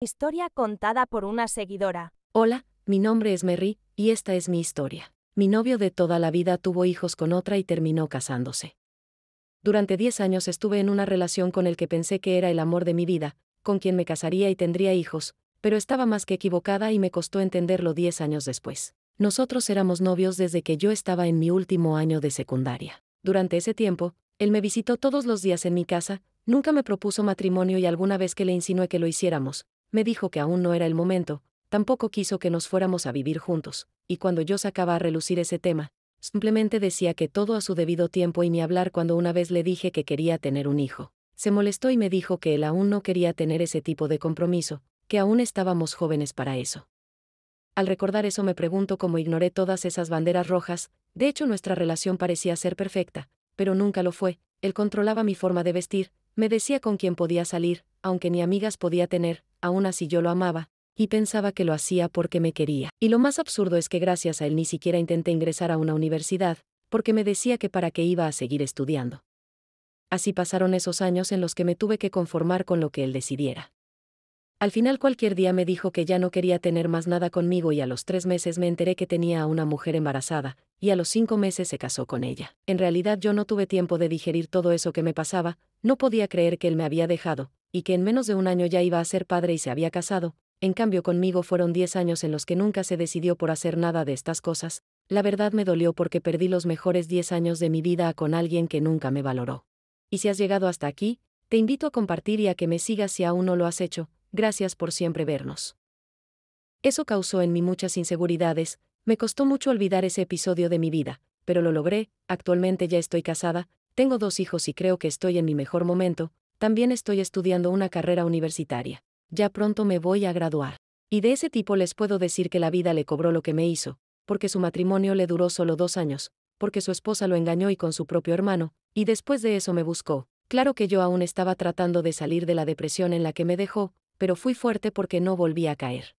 Historia contada por una seguidora. Hola, mi nombre es Merry, y esta es mi historia. Mi novio de toda la vida tuvo hijos con otra y terminó casándose. Durante 10 años estuve en una relación con el que pensé que era el amor de mi vida, con quien me casaría y tendría hijos, pero estaba más que equivocada y me costó entenderlo 10 años después. Nosotros éramos novios desde que yo estaba en mi último año de secundaria. Durante ese tiempo, él me visitó todos los días en mi casa, nunca me propuso matrimonio y alguna vez que le insinué que lo hiciéramos, me dijo que aún no era el momento, tampoco quiso que nos fuéramos a vivir juntos, y cuando yo sacaba a relucir ese tema, simplemente decía que todo a su debido tiempo y ni hablar cuando una vez le dije que quería tener un hijo. Se molestó y me dijo que él aún no quería tener ese tipo de compromiso, que aún estábamos jóvenes para eso. Al recordar eso me pregunto cómo ignoré todas esas banderas rojas, de hecho nuestra relación parecía ser perfecta, pero nunca lo fue, él controlaba mi forma de vestir, me decía con quién podía salir, aunque ni amigas podía tener, aún así yo lo amaba, y pensaba que lo hacía porque me quería. Y lo más absurdo es que gracias a él ni siquiera intenté ingresar a una universidad, porque me decía que para qué iba a seguir estudiando. Así pasaron esos años en los que me tuve que conformar con lo que él decidiera. Al final cualquier día me dijo que ya no quería tener más nada conmigo y a los tres meses me enteré que tenía a una mujer embarazada, y a los cinco meses se casó con ella. En realidad yo no tuve tiempo de digerir todo eso que me pasaba, no podía creer que él me había dejado, y que en menos de un año ya iba a ser padre y se había casado, en cambio conmigo fueron 10 años en los que nunca se decidió por hacer nada de estas cosas, la verdad me dolió porque perdí los mejores diez años de mi vida con alguien que nunca me valoró. Y si has llegado hasta aquí, te invito a compartir y a que me sigas si aún no lo has hecho, gracias por siempre vernos. Eso causó en mí muchas inseguridades, me costó mucho olvidar ese episodio de mi vida, pero lo logré, actualmente ya estoy casada, tengo dos hijos y creo que estoy en mi mejor momento, también estoy estudiando una carrera universitaria. Ya pronto me voy a graduar. Y de ese tipo les puedo decir que la vida le cobró lo que me hizo, porque su matrimonio le duró solo dos años, porque su esposa lo engañó y con su propio hermano, y después de eso me buscó. Claro que yo aún estaba tratando de salir de la depresión en la que me dejó, pero fui fuerte porque no volví a caer.